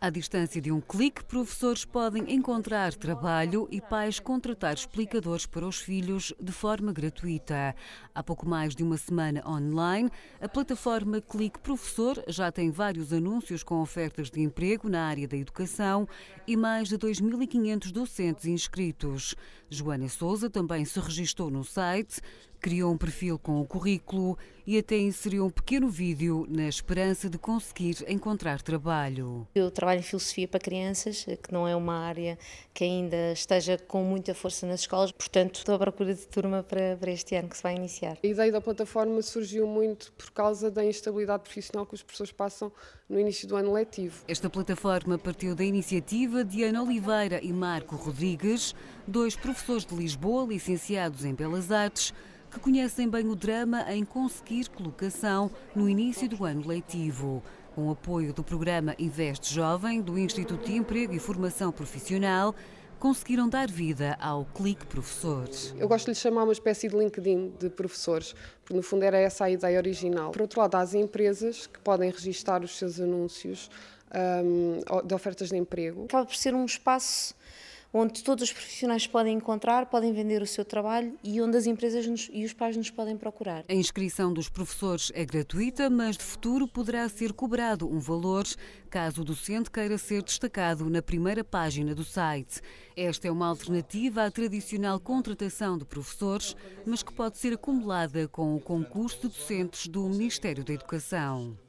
À distância de um clique, professores podem encontrar trabalho e pais contratar explicadores para os filhos de forma gratuita. Há pouco mais de uma semana online, a plataforma Clique Professor já tem vários anúncios com ofertas de emprego na área da educação e mais de 2.500 docentes inscritos. Joana Souza também se registou no site, criou um perfil com o currículo e até inseriu um pequeno vídeo na esperança de conseguir encontrar trabalho. Eu trabalho em filosofia para crianças, eh, que não é uma área que ainda esteja com muita força nas escolas, portanto estou à procura de turma para, para este ano que se vai iniciar. A ideia da plataforma surgiu muito por causa da instabilidade profissional que os professores passam no início do ano letivo. Esta plataforma partiu da iniciativa de Ana Oliveira e Marco Rodrigues, dois professores de Lisboa licenciados em Belas Artes, que conhecem bem o drama em conseguir colocação no início do ano letivo com o apoio do programa Investe Jovem do Instituto de Emprego e Formação Profissional, conseguiram dar vida ao Clique Professores. Eu gosto de lhe chamar uma espécie de LinkedIn de professores, porque no fundo era essa a ideia original. Por outro lado, há as empresas que podem registar os seus anúncios um, de ofertas de emprego. Acaba por ser um espaço onde todos os profissionais podem encontrar, podem vender o seu trabalho e onde as empresas nos, e os pais nos podem procurar. A inscrição dos professores é gratuita, mas de futuro poderá ser cobrado um valor caso o docente queira ser destacado na primeira página do site. Esta é uma alternativa à tradicional contratação de professores, mas que pode ser acumulada com o concurso de docentes do Ministério da Educação.